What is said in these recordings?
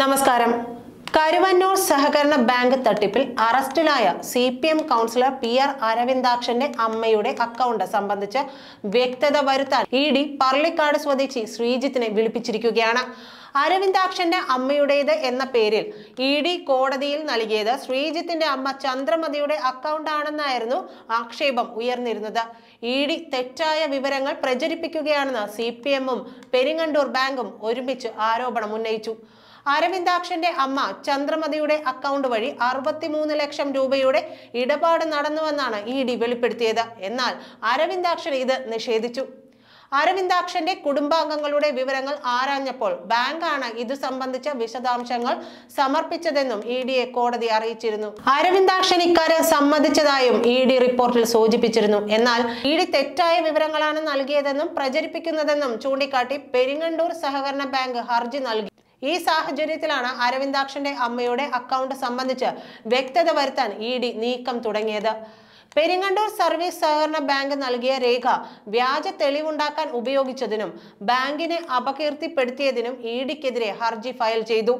നമസ്കാരം കരുവന്നൂർ സഹകരണ ബാങ്ക് തട്ടിപ്പിൽ അറസ്റ്റിലായ C P M councillor P R അരവിന്ദാക്ഷന്റെ അമ്മയുടെ അക്കൗണ്ട് സംബന്ധിച്ച് വ്യക്തത വരുത്താൻ ഇ ഡി പർളിക്കാട് സ്വദേശി ശ്രീജിത്തിനെ വിളിപ്പിച്ചിരിക്കുകയാണ് അരവിന്ദാക്ഷന്റെ അമ്മയുടേത് എന്ന പേരിൽ ഇ ഡി കോടതിയിൽ നൽകിയത് ശ്രീജിത്തിന്റെ അമ്മ ചന്ദ്രമതിയുടെ അക്കൗണ്ട് ആണെന്നായിരുന്നു ആക്ഷേപം ഉയർന്നിരുന്നത് ഇ ഡി തെറ്റായ വിവരങ്ങൾ പ്രചരിപ്പിക്കുകയാണെന്ന് സി പി എമ്മും പെരിങ്ങണ്ടൂർ ബാങ്കും ഒരുമിച്ച് ആരോപണം ഉന്നയിച്ചു അരവിന്ദാക്ഷന്റെ അമ്മ ചന്ദ്രമതിയുടെ അക്കൗണ്ട് വഴി അറുപത്തിമൂന്ന് ലക്ഷം രൂപയുടെ ഇടപാട് നടന്നുവെന്നാണ് ഇ ഡി വെളിപ്പെടുത്തിയത് എന്നാൽ അരവിന്ദാക്ഷൻ ഇത് നിഷേധിച്ചു അരവിന്ദാക്ഷന്റെ കുടുംബാംഗങ്ങളുടെ വിവരങ്ങൾ ആരാഞ്ഞപ്പോൾ ബാങ്കാണ് ഇതു സംബന്ധിച്ച വിശദാംശങ്ങൾ സമർപ്പിച്ചതെന്നും ഇ ഡിയെ കോടതി അറിയിച്ചിരുന്നു അരവിന്ദാക്ഷൻ ഇക്കാര്യം സമ്മതിച്ചതായും ഇ ഡി റിപ്പോർട്ടിൽ സൂചിപ്പിച്ചിരുന്നു എന്നാൽ ഇ ഡി തെറ്റായ വിവരങ്ങളാണ് നൽകിയതെന്നും പ്രചരിപ്പിക്കുന്നതെന്നും ചൂണ്ടിക്കാട്ടി പെരിങ്ങണ്ടൂർ സഹകരണ ബാങ്ക് ഹർജി നൽകി ഈ സാഹചര്യത്തിലാണ് അരവിന്ദാക്ഷന്റെ അമ്മയുടെ അക്കൗണ്ട് സംബന്ധിച്ച് വ്യക്തത വരുത്താൻ ഇ ഡി നീക്കം തുടങ്ങിയത് പെരിങ്ങണ്ടൂർ സർവീസ് സഹകരണ ബാങ്ക് നൽകിയ രേഖ വ്യാജ തെളിവുണ്ടാക്കാൻ ഉപയോഗിച്ചതിനും ബാങ്കിനെ അപകീർത്തിപ്പെടുത്തിയതിനും ഇ ഡിക്കെതിരെ ഹർജി ഫയൽ ചെയ്തു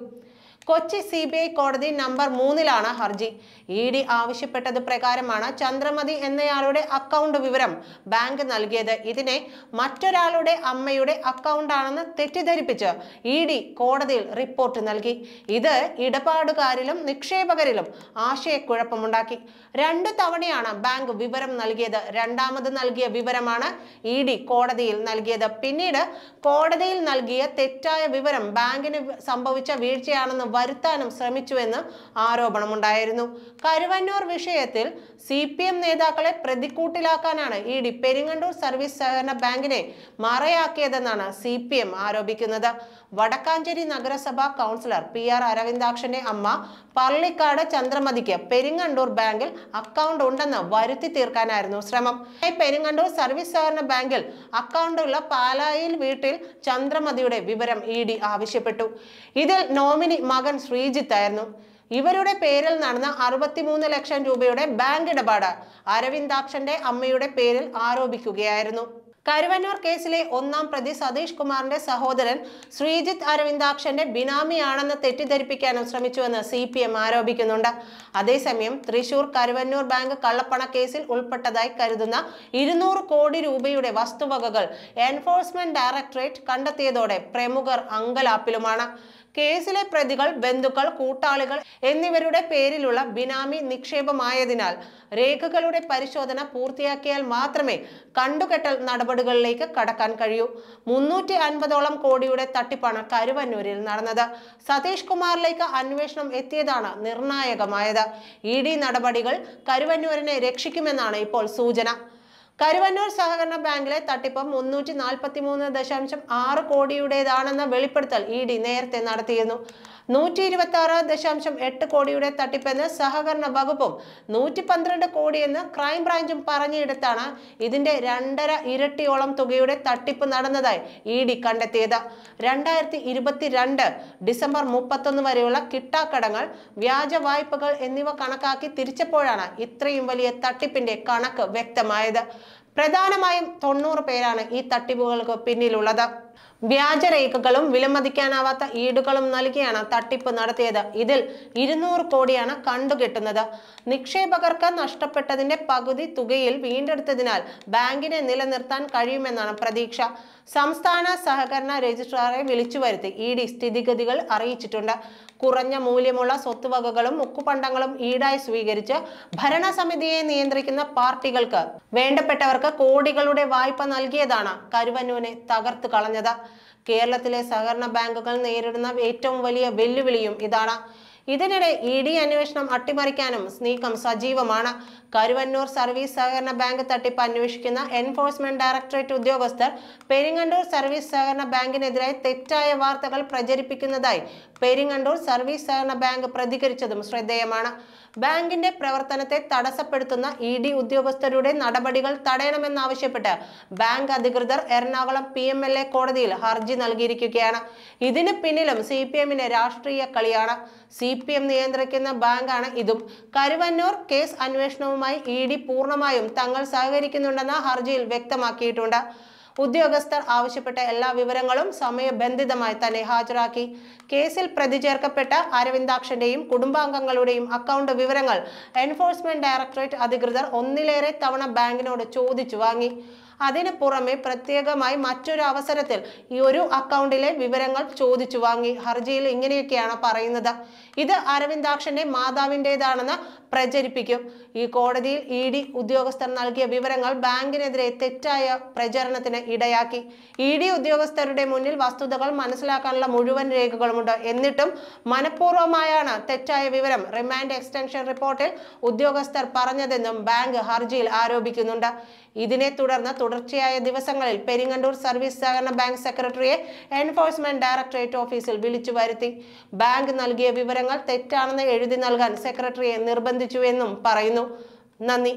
കൊച്ചി സി ബി ഐ കോടതി നമ്പർ മൂന്നിലാണ് ഹർജി ഇ e ഡി ആവശ്യപ്പെട്ടത് പ്രകാരമാണ് ചന്ദ്രമതി എന്നയാളുടെ അക്കൗണ്ട് വിവരം ബാങ്ക് നൽകിയത് ഇതിനെ മറ്റൊരാളുടെ അമ്മയുടെ അക്കൗണ്ടാണെന്ന് തെറ്റിദ്ധരിപ്പിച്ച് ഇ e ഡി കോടതിയിൽ റിപ്പോർട്ട് നൽകി ഇത് ഇടപാടുകാരിലും നിക്ഷേപകരിലും ആശയക്കുഴപ്പമുണ്ടാക്കി രണ്ടു തവണയാണ് ബാങ്ക് വിവരം നൽകിയത് രണ്ടാമത് നൽകിയ വിവരമാണ് ഇ e ഡി കോടതിയിൽ നൽകിയത് പിന്നീട് കോടതിയിൽ നൽകിയ തെറ്റായ വിവരം ബാങ്കിന് സംഭവിച്ച വീഴ്ചയാണെന്ന് വരുത്താനും ശ്രമിച്ചുവെന്ന് ആരോപണമുണ്ടായിരുന്നു കരുവന്നൂർ വിഷയത്തിൽ സി പി എം നേതാക്കളെ പ്രതിക്കൂട്ടിലാക്കാനാണ് ഇ ഡി പെരിങ്ങണ്ടൂർ സർവീസ് സഹകരണ ബാങ്കിനെ മറയാക്കിയതെന്നാണ് സി പി എം ആരോപിക്കുന്നത് വടക്കാഞ്ചേരി നഗരസഭാ കൗൺസിലർ പി ആർ അരവിന്ദാക്ഷന്റെ അമ്മ പള്ളിക്കാട് ചന്ദ്രമതിക്ക് പെരിങ്ങണ്ടൂർ ബാങ്കിൽ അക്കൗണ്ട് ഉണ്ടെന്ന് വരുത്തി തീർക്കാനായിരുന്നു ശ്രമം പെരിങ്ങണ്ടൂർ സർവീസ് സഹകരണ ബാങ്കിൽ അക്കൗണ്ടുള്ള പാലായിൽ വീട്ടിൽ ചന്ദ്രമതിയുടെ വിവരം ഇ ഡി ആവശ്യപ്പെട്ടു ഇതിൽ നോമിനി മകൻ ശ്രീജിത്ത് ആയിരുന്നു ഇവരുടെ പേരിൽ നടന്ന അറുപത്തിമൂന്ന് ലക്ഷം രൂപയുടെ ബാങ്ക് ഇടപാട് അരവിന്ദാക്ഷന്റെ അമ്മയുടെ പേരിൽ ആരോപിക്കുകയായിരുന്നു കരുവന്നൂർ കേസിലെ ഒന്നാം പ്രതി സതീഷ് കുമാറിന്റെ സഹോദരൻ ശ്രീജിത്ത് അരവിന്ദാക്ഷന്റെ ബിനാമിയാണെന്ന് തെറ്റിദ്ധരിപ്പിക്കാനും ശ്രമിച്ചുവെന്ന് സി പി എം ആരോപിക്കുന്നുണ്ട് അതേസമയം തൃശൂർ കരുവന്നൂർ ബാങ്ക് കള്ളപ്പണ കേസിൽ ഉൾപ്പെട്ടതായി കരുതുന്ന ഇരുന്നൂറ് കോടി രൂപയുടെ വസ്തുവകകൾ എൻഫോഴ്സ്മെന്റ് ഡയറക്ടറേറ്റ് കണ്ടെത്തിയതോടെ പ്രമുഖർ അങ്കലാപ്പിലുമാണ് കേസിലെ പ്രതികൾ ബന്ധുക്കൾ കൂട്ടാളികൾ എന്നിവരുടെ പേരിലുള്ള ബിനാമി നിക്ഷേപമായതിനാൽ രേഖകളുടെ പരിശോധന പൂർത്തിയാക്കിയാൽ മാത്രമേ കണ്ടുകെട്ടൽ നടപടികളിലേക്ക് കടക്കാൻ കഴിയൂ മുന്നൂറ്റി അൻപതോളം കോടിയുടെ തട്ടിപ്പാണ് കരുവന്നൂരിൽ നടന്നത് സതീഷ് കുമാറിലേക്ക് അന്വേഷണം എത്തിയതാണ് നിർണായകമായത് ഇ ഡി നടപടികൾ കരുവന്നൂരിനെ രക്ഷിക്കുമെന്നാണ് ഇപ്പോൾ സൂചന കരുവന്നൂർ സഹകരണ ബാങ്കിലെ തട്ടിപ്പ് മുന്നൂറ്റി നാൽപ്പത്തി മൂന്ന് ദശാംശം ആറ് കോടിയുടേതാണെന്ന വെളിപ്പെടുത്തൽ ഇ ഡി നേരത്തെ നടത്തിയിരുന്നു നൂറ്റി ഇരുപത്തി ആറ് ദശാംശം എട്ട് കോടിയുടെ തട്ടിപ്പെന്ന് സഹകരണ വകുപ്പും നൂറ്റി പന്ത്രണ്ട് കോടിയെന്ന് ക്രൈംബ്രാഞ്ചും പറഞ്ഞിടത്താണ് ഇതിന്റെ രണ്ടര ഇരട്ടിയോളം തുകയുടെ തട്ടിപ്പ് നടന്നതായി ഇ ഡി കണ്ടെത്തിയത് രണ്ടായിരത്തി ഇരുപത്തിരണ്ട് ഡിസംബർ മുപ്പത്തൊന്ന് വരെയുള്ള കിട്ടാക്കടങ്ങൾ വ്യാജ വായ്പകൾ എന്നിവ കണക്കാക്കി തിരിച്ചപ്പോഴാണ് ഇത്രയും വലിയ തട്ടിപ്പിന്റെ കണക്ക് വ്യക്തമായത് പ്രധാനമായും തൊണ്ണൂറ് പേരാണ് ഈ തട്ടിപ്പുകൾക്ക് പിന്നിലുള്ളത് വ്യാജരേഖകളും വിലമതിക്കാനാവാത്ത ഈടുകളും നൽകിയാണ് തട്ടിപ്പ് നടത്തിയത് ഇതിൽ ഇരുന്നൂറ് കോടിയാണ് കണ്ടുകിട്ടുന്നത് നിക്ഷേപകർക്ക് നഷ്ടപ്പെട്ടതിന്റെ പകുതി തുകയിൽ വീണ്ടെടുത്തതിനാൽ ബാങ്കിനെ നിലനിർത്താൻ കഴിയുമെന്നാണ് പ്രതീക്ഷ സംസ്ഥാന സഹകരണ രജിസ്ട്രാറെ വിളിച്ചു വരുത്തി ഇ ഡി സ്ഥിതിഗതികൾ അറിയിച്ചിട്ടുണ്ട് കുറഞ്ഞ മൂല്യമുള്ള സ്വത്തുവകകളും മുക്കുപണ്ടങ്ങളും ഈടായി സ്വീകരിച്ച് ഭരണസമിതിയെ നിയന്ത്രിക്കുന്ന പാർട്ടികൾക്ക് വേണ്ടപ്പെട്ടവർക്ക് കോടികളുടെ വായ്പ നൽകിയതാണ് കരുവന്നൂനെ തകർത്തു കളഞ്ഞത് കേരളത്തിലെ സഹകരണ ബാങ്കുകൾ നേരിടുന്ന ഏറ്റവും വലിയ വെല്ലുവിളിയും ഇതാണ് ഇതിനിടെ ഇ ഡി അന്വേഷണം അട്ടിമറിക്കാനും നീക്കം സജീവമാണ് കരുവന്നൂർ സർവീസ് സഹകരണ ബാങ്ക് തട്ടിപ്പ് അന്വേഷിക്കുന്ന എൻഫോഴ്സ്മെന്റ് ഡയറക്ടറേറ്റ് ഉദ്യോഗസ്ഥർ പെരിങ്ങണ്ടൂർ സർവീസ് സഹകരണ ബാങ്കിനെതിരെ തെറ്റായ വാർത്തകൾ പ്രചരിപ്പിക്കുന്നതായി പെരിങ്ങണ്ടൂർ സർവീസ് സഹകരണ ബാങ്ക് പ്രതികരിച്ചതും ശ്രദ്ധേയമാണ് ബാങ്കിന്റെ പ്രവർത്തനത്തെ തടസ്സപ്പെടുത്തുന്ന ഇ ഡി ഉദ്യോഗസ്ഥരുടെ നടപടികൾ തടയണമെന്നാവശ്യപ്പെട്ട് ബാങ്ക് അധികൃതർ Ernakulam P M L A കോടതിയിൽ ഹർജി നൽകിയിരിക്കുകയാണ് ഇതിന് പിന്നിലും സി പി എമ്മിന്റെ രാഷ്ട്രീയ കളിയാണ് സി പി എം നിയന്ത്രിക്കുന്ന ബാങ്കാണ് ഇതും കരുവന്നൂർ കേസ് അന്വേഷണവുമായി ഇ ഡി പൂർണ്ണമായും തങ്ങൾ സഹകരിക്കുന്നുണ്ടെന്ന ഹർജിയിൽ വ്യക്തമാക്കിയിട്ടുണ്ട് ഉദ്യോഗസ്ഥർ ആവശ്യപ്പെട്ട എല്ലാ വിവരങ്ങളും സമയബന്ധിതമായി തന്നെ ഹാജരാക്കി കേസിൽ പ്രതി ചേർക്കപ്പെട്ട അരവിന്ദാക്ഷന്റെയും കുടുംബാംഗങ്ങളുടെയും അക്കൗണ്ട് വിവരങ്ങൾ എൻഫോഴ്സ്മെന്റ് ഡയറക്ടറേറ്റ് അധികൃതർ ഒന്നിലേറെ തവണ ബാങ്കിനോട് ചോദിച്ചു വാങ്ങി അതിന് പുറമെ പ്രത്യേകമായി മറ്റൊരു അവസരത്തിൽ ഈ ഒരു അക്കൗണ്ടിലെ വിവരങ്ങൾ ചോദിച്ചു വാങ്ങി ഹർജിയിൽ ഇങ്ങനെയൊക്കെയാണ് പറയുന്നത് ഇത് അരവിന്ദാക്ഷന്റെ മാതാവിൻ്റെതാണെന്ന് പ്രചരിപ്പിക്കും ഈ കോടതിയിൽ ഇ ഡി ഉദ്യോഗസ്ഥർ നൽകിയ വിവരങ്ങൾ ബാങ്കിനെതിരെ തെറ്റായ പ്രചരണത്തിന് ഇടയാക്കി ഇ ഡി ഉദ്യോഗസ്ഥരുടെ മുന്നിൽ വസ്തുതകൾ മനസ്സിലാക്കാനുള്ള മുഴുവൻ രേഖകളുമുണ്ട് എന്നിട്ടും മനഃപൂർവ്വമായാണ് തെറ്റായ വിവരം റിമാൻഡ് എക്സ്റ്റൻഷൻ റിപ്പോർട്ടിൽ ഉദ്യോഗസ്ഥർ പറഞ്ഞതെന്നും ബാങ്ക് ഹർജിയിൽ ആരോപിക്കുന്നുണ്ട് ഇതിനെ തുടർന്ന് തുടർച്ചയായ ദിവസങ്ങളിൽ പെരിങ്ങണ്ടൂർ സർവീസ് സഹകരണ ബാങ്ക് സെക്രട്ടറിയെ എൻഫോഴ്സ്മെന്റ് ഡയറക്ടറേറ്റ് ഓഫീസിൽ വിളിച്ചു വരുത്തി ബാങ്ക് നൽകിയ വിവരങ്ങൾ തെറ്റാണെന്ന് എഴുതി നൽകാൻ സെക്രട്ടറിയെ നിർബന്ധിച്ചുവെന്നും പറയുന്നു നന്ദി